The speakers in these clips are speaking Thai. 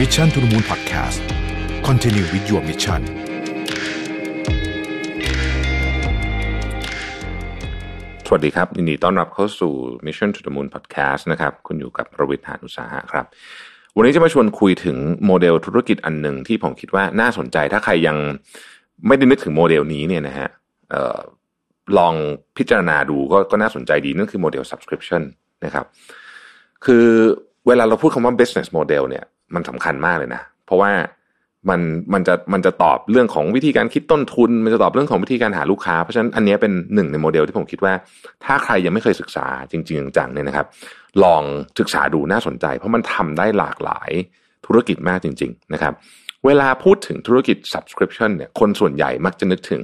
มิชชั่นทุลมูลพอดแคสต์คอนเทนิววิดีโอมิชชั่นสวัสดีครับยินดีต้อนรับเข้าสู่มิชชั่นทุลมูลพอดแคสต์นะครับ คุณอยู่กับประวิทยานุสาหะครับ วันนี้จะมาชวนคุยถึงโมเดลธุรกิจอันหนึ่งที่ผมคิดว่าน่าสนใจถ้าใครยังไม่ได้นึกถึงโมเดลนี้เนี่ยนะฮะลองพิจารณาดูก็ก็น่าสนใจดี นั่นคือโมเดล subscription นะครับ คือเวลาเราพูดคำว่า business model เนี่ยมันสำคัญมากเลยนะ เพราะว่ามันมันจะมันจะตอบเรื่องของวิธีการคิดต้นทุน มันจะตอบเรื่องของวิธีการหาลูกค้า เพราะฉะนั้นอันนี้เป็นหนึ่งในโมเดล ที่ผมคิดว่า ถ้าใครยังไม่เคยศึกษาจริง ๆจังเนี่ยนะครับ ลองศึกษาดูน่าสนใจ เพราะมันทำได้หลากหลายธุรกิจมากจริง ๆนะครับ เวลาพูดถึงธุรกิจ subscription เนี่ยคนส่วนใหญ่มักจะนึกถึง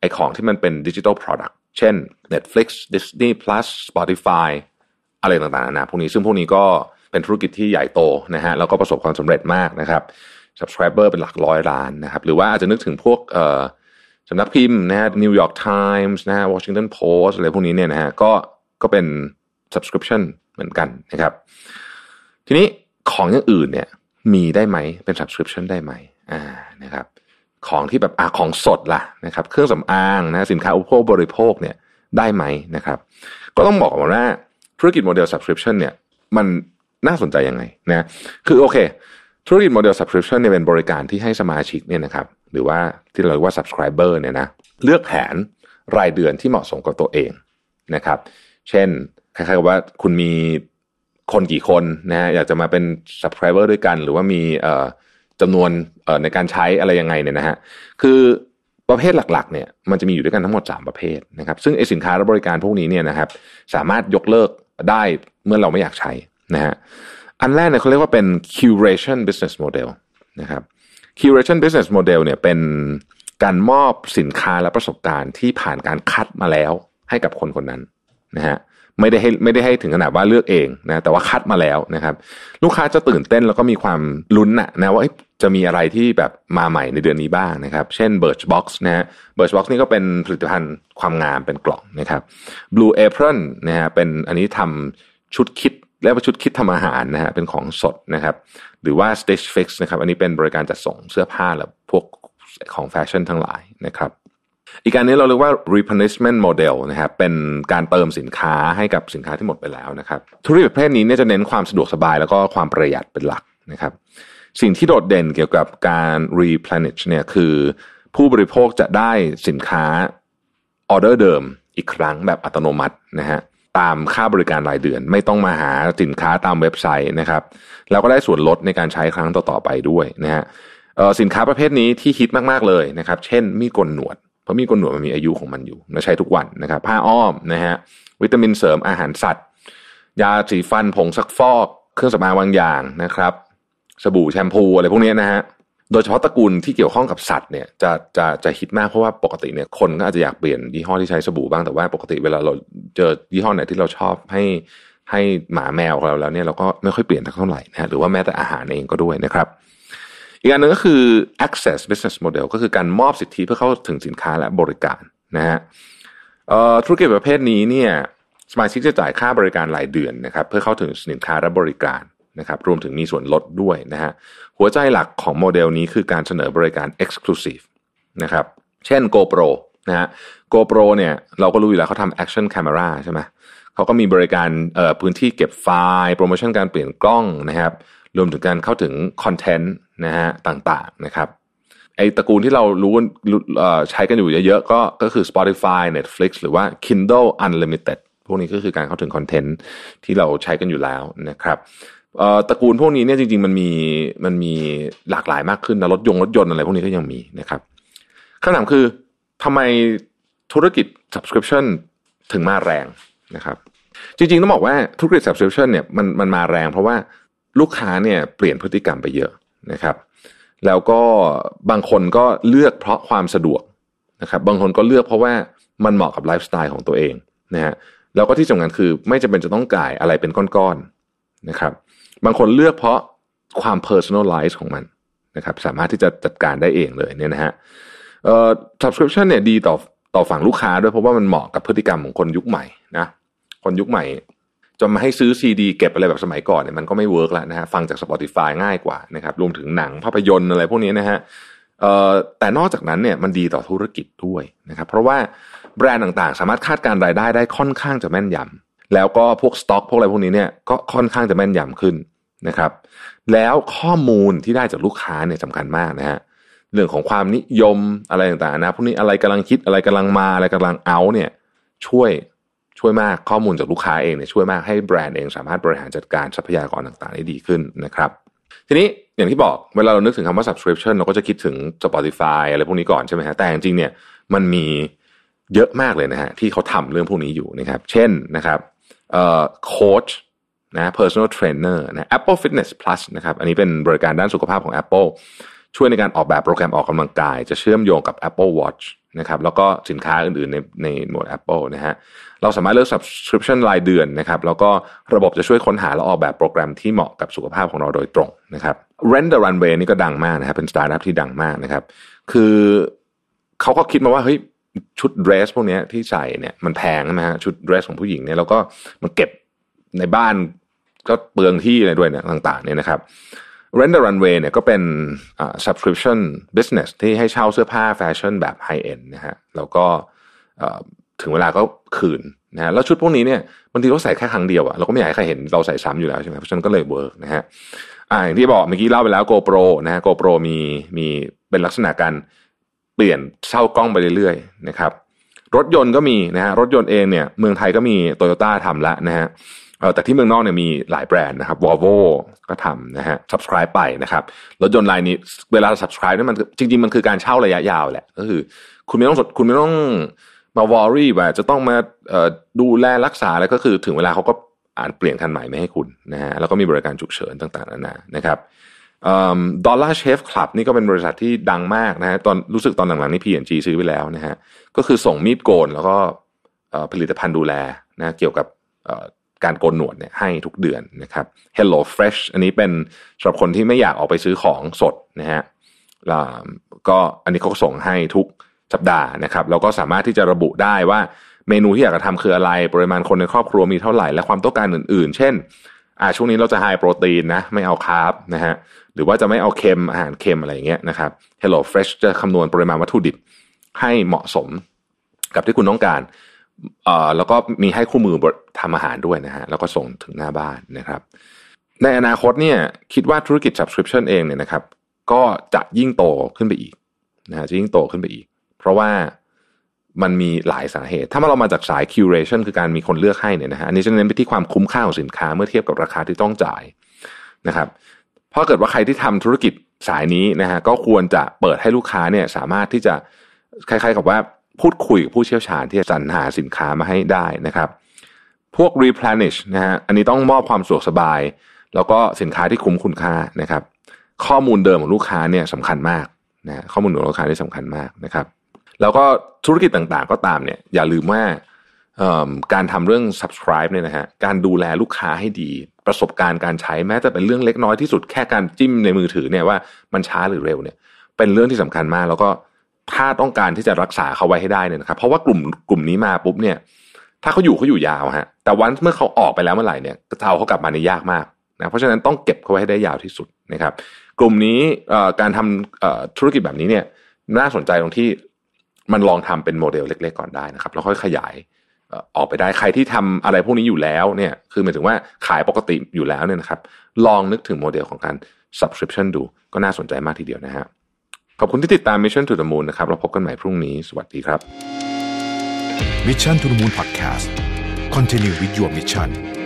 ไอของที่มันเป็นดิจิทัลโปรดักต์เช่น Netflix Disney Plus Spotify อะไรต่างๆนะพวกนี้ซึ่งพวกนี้ก็เป็นธุรกิจที่ใหญ่โตนะฮะแล้วก็ประสบความสำเร็จมากนะครับ subscriber เป็นหลักร้อยล้านนะครับหรือว่าอาจจะนึกถึงพวกสำนักพิมพ์นะฮะนิวยอร์กไทมส์นะฮะวอชิงตันโพสอะไรพวกนี้เนี่ยนะฮะก็ก็เป็น subscription เหมือนกันนะครับทีนี้ของอย่างอื่นเนี่ยมีได้ไหมเป็น subscription ได้ไหมอ่านะครับ ของที่แบบอ่ะของสดล่ะนะครับเครื่องสำอางนะสินค้าอุปโภค บริโภคเนี่ยได้ไหมนะครับก็ต้องบอกว่าธุรกิจโมเดล subscription เนี่ยมันน่าสนใจยังไง นะคือโอเคธุรกิจโมเดล subscription เนี่ยเป็นบริการที่ให้สมาชิกเนี่ยนะครับหรือว่าที่เราเรียกว่า subscriber เนี่ยนะเลือกแผนรายเดือนที่เหมาะสมกับตัวเองนะครับ เช่นคล้ายๆกับว่าคุณมีคนกี่คนนะฮะอยากจะมาเป็น subscriber ด้วยกัน หรือว่ามีจำนวนในการใช้อะไรยังไงเนี่ยนะฮะคือประเภทหลักๆเนี่ยมันจะมีอยู่ด้วยกันทั้งหมด3ประเภทนะครับ ซึ่งไอสินค้าและบริการพวกนี้เนี่ยนะครับสามารถยกเลิกได้เมื่อเราไม่อยากใช้นะฮะอันแรกเนี่ยเขาเรียกว่าเป็น curation business model นะครับ curation business model เนี่ยเป็นการมอบสินค้าและประสบการณ์ที่ผ่านการคัดมาแล้วให้กับคนคนนั้นนะฮะไม่ได้ให้ไม่ได้ให้ถึงขนาดว่าเลือกเองนะแต่ว่าคัดมาแล้วนะครับลูกค้าจะตื่นเต้นแล้วก็มีความลุ้นนะนะว่าจะมีอะไรที่แบบมาใหม่ในเดือนนี้บ้างนะครับเช่น Birchbox นะฮะ Birchbox นี่ก็เป็นผลิตภัณฑ์ความงามเป็นกล่องนะครับ Blue Apron นะฮะเป็นอันนี้ทำชุดคิดแรียกว่าชุดคิดทำอาหารนะฮะเป็นของสดนะครับ หรือว่า Stitch Fix นะครับอันนี้เป็นบริการจัดส่งเสื้อผ้า และพวกของแฟชั่นทั้งหลายนะครับ อีกการนี้เราเรียกว่า replenishment model นะครับเป็นการเติมสินค้าให้กับสินค้าที่หมดไปแล้วนะครับธุรกิจประเภทนี้เนี่ยจะเน้นความสะดวกสบายแล้วก็ความประหยัดเป็นหลักนะครับสิ่งที่โดดเด่นเกี่ยวกับการ replenish เนี่ยคือ ผู้บริโภคจะได้สินค้าออเดอร์เดิมอีกครั้งแบบอัตโนมัตินะฮะตามค่าบริการรายเดือนไม่ต้องมาหาสินค้าตามเว็บไซต์นะครับ แล้วก็ได้ส่วนลดในการใช้ครั้งต่อ ๆ ไปด้วยนะฮะสินค้าประเภทนี้ที่ฮิตมาก ๆ เลยนะครับ เช่นมีกลหนวดเพราะมีกลหนวดมันมีอายุของมันอยู่เราใช้ทุกวันนะครับผ้าอ้อมนะฮะวิตามินเสริมอาหารสัตว์ ยาสีฟันผงซักฟอก เครื่องสำอางบางอย่างนะครับสบู่แชมพูอะไรพวกนี้นะฮะโดยเฉพาะตระกูลที่เกี่ยวข้องกับสัตว์เนี่ยจะจะจะฮิตมากเพราะว่าปกติเนี่ยคนก็อาจจะอยากเปลี่ยนยี่ห้อที่ใช้สบู่บ้างแต่ว่าปกติเวลาเราเจอยี่ห้อไหนที่เราชอบให้ให้หมาแมวของเราแล้ว เนี่ยเราก็ไม่ค่อยเปลี่ยนเท่าไหร่นะหรือว่าแม้แต่อาหารเองก็ด้วยนะครับ อีกอันหนึ่งก็คือ access business model ก็คือการมอบสิทธิเพื่อเข้าถึงสินค้าและบริการนะฮะธุรกิจประเภทนี้เนี่ยสมาชิกจะจ่ายค่าบริการรายเดือนนะครับเพื่อเข้าถึงสินค้าและบริการนะครับรวมถึงมีส่วนลดด้วยนะฮะหัวใจหลักของโมเดลนี้คือการเสนอบริการ Exclusive นะครับเช่น GoPro นะฮะ GoPro เนี่ยเราก็รู้อยู่แล้วเขาทำ Action Camera ใช่ไหมเขาก็มีบริการพื้นที่เก็บไฟล์ โปรโมชั่นการเปลี่ยนกล้องนะครับ รวมถึงการเข้าถึงคอนเทนต์นะฮะต่างๆนะครับไอตระกูลที่เรารู้ใช้กันอยู่เยอะๆ ก็ก็คือ Spotify Netflix หรือว่า Kindle Unlimited พวกนี้ก็คือการเข้าถึงคอนเทนต์ที่เราใช้กันอยู่แล้วนะครับตระกูลพวกนี้เนี่ยจริงๆมันมีมันมีหลากหลายมากขึ้นนะรถยงรถยนต์อะไรพวกนี้ก็ยังมีนะครับคำถามคือทำไมธุรกิจ subscription ถึงมาแรงนะครับ จริงๆ ต้องบอกว่าธุรกิจ subscription เนี่ยมันมันมาแรงเพราะว่าลูกค้าเนี่ย เปลี่ยนพฤติกรรมไปเยอะนะครับ แล้วก็บางคนก็เลือกเพราะความสะดวกนะครับ บางคนก็เลือกเพราะว่ามันเหมาะกับไลฟ์สไตล์ของตัวเองนะฮะแล้วก็ที่สำคัญคือไม่จำเป็นจะต้องจ่ายอะไรเป็นก้อนๆนะครับบางคนเลือกเพราะความ personalize ของมันนะครับสามารถที่จะจัดการได้เองเลยเนี่ยนะฮะเอ่อ subscription เนี่ยดีต่อต่อฝั่งลูกค้า ด้วยเพราะว่ามันเหมาะกับพฤติกรรมของคนยุคใหม่นะคนยุคใหม่จะมาให้ซื้อซีดีเก็บอะไรแบบสมัยก่อนเนี่ยมันก็ไม่เวิร์กแล้วนะฮะฟังจาก Spotify ง่ายกว่านะครับรวมถึงหนังภาพยนตร์อะไรพวกนี้นะฮะแต่นอกจากนั้นเนี่ยมันดีต่อธุรกิจด้วยนะครับเพราะว่าแบรนด์ต่างๆ สามารถคาดการรายได้ได้ค่อนข้างจะแม่นยแล้วก็พวกสต็อกพวกอะไรพวกนี้เนี่ยก็ค่อนข้างจะแม่นยำขึ้นนะครับ แล้วข้อมูลที่ได้จากลูกค้าเนี่ยสำคัญมากนะฮะเรื่องของความนิยมอะไรต่างๆ นะพวกนี้อะไรกำลังคิดอะไรกำลังมา อะไรกำลังเอา เนี่ยช่วยช่วยมากข้อมูลจากลูกค้าเองเนี่ยช่วยมากให้แบรนด์เอง สามารถบริหารจัดการทรัพยากรต่างๆได้ดีขึ้นนะครับ ทีนี้อย่างที่บอกเวลาเรานึกถึงคำว่า subscription เราก็จะคิดถึง Spotify อะไรพวกนี้ก่อนใช่ไหมฮะแต่จริงๆเนี่ยมันมีเยอะมากเลยนะฮะที่เขาทำเรื่องพวกนี้อยู่นะครับ เช่นนะครับโค้ชนะ personal trainer นะ Apple Fitness Plus นะครับอันนี้เป็นบริการด้านสุขภาพของ Apple ช่วยในการออกแบบโปรแกรมออกกำลังกาย จะเชื่อมโยงกับ Apple Watch นะครับแล้วก็สินค้าอื่นๆในในหมวด Apple นะฮะเราสามารถเลือก subscription รายเดือนนะครับแล้วก็ระบบจะช่วยค้นหาและออกแบบโปรแกรมที่เหมาะกับสุขภาพของเราโดยตรงนะครับ Rent the Runway นี่ก็ดังมากนะครับเป็นสตาร์ทอัพที่ดังมากนะครับ คือเขาก็คิดมาว่าเฮ้ยชุดเดรสพวกนี้ที่ใส่เนี่ยมันแพงใช่ไหมฮะชุดเดรสของผู้หญิงเนี่ยแล้วก็มันเก็บในบ้านก็เปลืองที่อะไรด้วยเนี่ยต่างๆเนี่ยนะครับ Rent the Runway เนี่ยก็เป็น subscription business ที่ให้เช่าเสื้อผ้าแฟชั่นแบบไฮเอ็นนะฮะแล้วก็ถึงเวลาก็คืนนะฮะแล้วชุดพวกนี้เนี่ยบางทีเราใส่แค่ครั้งเดียวอะเราก็ไม่อยากให้ใครเห็นเราใส่ซ้ำอยู่แล้วใช่ไหมเพราะฉะนั้นก็เลยเวิร์กนะฮะอ่าอย่างที่บอกเมื่อกี้เล่าไปแล้ว GoPro นะฮะ GoPro มีมีเป็นลักษณะการเปลี่ยนเช่ากล้องไปเรื่อยๆ นะครับ รถยนต์ก็มีนะฮะรถยนต์เองเนี่ยเมืองไทยก็มีโตโยต้าทำละนะฮะแต่ที่เมืองนอกเนี่ยมีหลายแบรนด์นะครับวอลโวก็ทำนะฮะ subscribe ไปนะครับรถยนต์รายนี้เวลา subscribe นี่มันจริงๆมันคือการเช่าระยะยาวแหละก็คือคุณไม่ต้องสดคุณไม่ต้องมาวอรี่ว่าจะต้องมาดูแลรักษาแล้วก็คือถึงเวลาเขาก็อ่านเปลี่ยนคันใหม่ไม่ให้คุณนะฮะแล้วก็มีบริการฉุกเฉินต่างๆนานานะครับดอลลาร์เชฟคลับนี่ก็เป็นบริษัทที่ดังมากนะฮะตอนรู้สึกตอนหลังๆนี่ P&G ซื้อไปแล้วนะฮะก็คือส่งมีดโกนแล้วก็ผลิตภัณฑ์ดูแลนะเกี่ยวกับการโกนหนวดเนี่ยให้ทุกเดือนนะครับ Hello Fresh อันนี้เป็นสำหรับคนที่ไม่อยากออกไปซื้อของสดนะฮะก็อันนี้เขาส่งให้ทุกสัปดาห์นะครับแล้วก็สามารถที่จะระบุได้ว่าเมนูที่อยากจะทำคืออะไร ปริมาณคนในครอบครัวมีเท่าไหร่และความต้องการอื่นๆ เช่นอ่าช่วงนี้เราจะไฮโปรตีนนะ ไม่เอาคาร์บนะฮะหรือว่าจะไม่เอาเค็มอาหารเค็มอะไรอย่างเงี้ยนะครับ Hello Fresh จะคำนวณปริมาณวัตถุดิบให้เหมาะสมกับที่คุณต้องการเอ่อแล้วก็มีให้คู่มือทำอาหารด้วยนะฮะ แล้วก็ส่งถึงหน้าบ้านนะครับ ในอนาคตเนี่ยคิดว่าธุรกิจ subscription เองเนี่ยนะครับ ก็จะยิ่งโตขึ้นไปอีกนะฮะจะยิ่งโตขึ้นไปอีก เพราะว่ามันมีหลายสาเหตุ ถ้าเรามาจากสาย curation คือการมีคนเลือกให้เนี่ยนะฮะอันนี้จะเน้นไปที่ความคุ้มค่าของสินค้าเมื่อเทียบกับราคาที่ต้องจ่ายนะครับเพราะเกิดว่าใครที่ทำธุรกิจสายนี้นะฮะก็ควรจะเปิดให้ลูกค้าเนี่ยสามารถที่จะคล้ายๆกับว่าพูดคุยกับผู้เชี่ยวชาญที่จะสรรหาสินค้ามาให้ได้นะครับ พวก replenish นะฮะอันนี้ต้องมอบความสะดวกสบาย แล้วก็สินค้าที่คุ้มคุณค่านะครับ ข้อมูลเดิมของลูกค้าเนี่ยสำคัญมากนะข้อมูลของลูกค้าที่สำคัญมากนะครับ แล้วก็ธุรกิจต่างๆก็ตามเนี่ยอย่าลืมว่าการทำเรื่อง subscribe เนี่ยนะฮะการดูแลลูกค้าให้ดีประสบการณ์การใช้แม้จะเป็นเรื่องเล็กน้อยที่สุดแค่การจิ้มในมือถือเนี่ยว่ามันช้าหรือเร็วเนี่ยเป็นเรื่องที่สำคัญมากแล้วก็ถ้าต้องการที่จะรักษาเขาไว้ให้ได้เนี่ยนะครับเพราะว่ากลุ่มกลุ่มนี้มาปุ๊บเนี่ยถ้าเขาอยู่เขาอยู่ยาวฮะแต่วันเมื่อเขาออกไปแล้วเมื่อไหร่เนี่ยจะเอาเขากลับมาในยากมากนะเพราะฉะนั้นต้องเก็บเขาไว้ให้ได้ยาวที่สุดนะครับกลุ่มนี้การทำธุรกิจแบบนี้เนี่ยน่าสนใจตรงที่มันลองทำเป็นโมเดลเล็กๆก่อนได้นะครับ แล้วค่อยขยายออกไปได้ใครที่ทำอะไรพวกนี้อยู่แล้วเนี่ยคือหมายถึงว่าขายปกติอยู่แล้วเนี่ยนะครับลองนึกถึงโมเดลของการ subscription ดูก็น่าสนใจมากทีเดียวนะฮะขอบคุณที่ติดตาม Mission to the Moon นะครับเราพบกันใหม่พรุ่งนี้สวัสดีครับ Mission to the Moon Podcast Continue with your mission